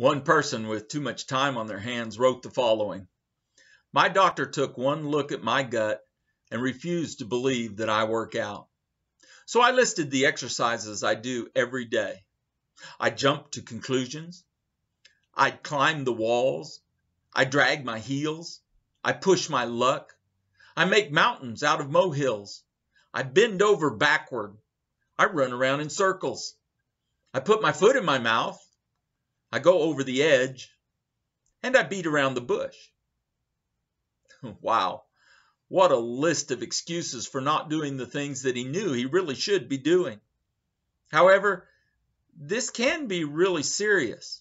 One person with too much time on their hands wrote the following My doctor took one look at my gut and refused to believe that I work out. So I listed the exercises I do every day. I jumped to conclusions. I climb the walls. I drag my heels. I push my luck. I make mountains out of molehills. I bend over backward. I run around in circles. I put my foot in my mouth. I go over the edge and I beat around the bush. wow, what a list of excuses for not doing the things that he knew he really should be doing. However, this can be really serious.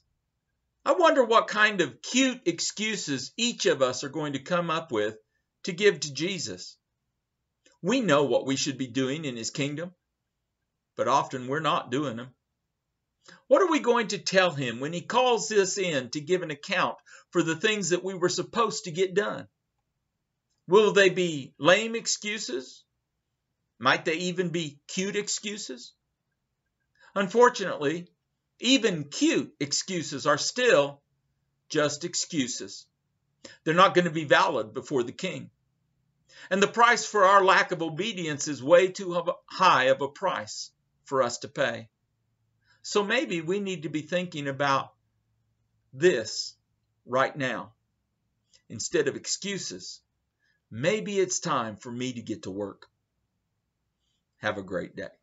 I wonder what kind of cute excuses each of us are going to come up with to give to Jesus. We know what we should be doing in his kingdom, but often we're not doing them. What are we going to tell him when he calls us in to give an account for the things that we were supposed to get done? Will they be lame excuses? Might they even be cute excuses? Unfortunately, even cute excuses are still just excuses. They're not going to be valid before the king. And the price for our lack of obedience is way too high of a price for us to pay. So maybe we need to be thinking about this right now instead of excuses. Maybe it's time for me to get to work. Have a great day.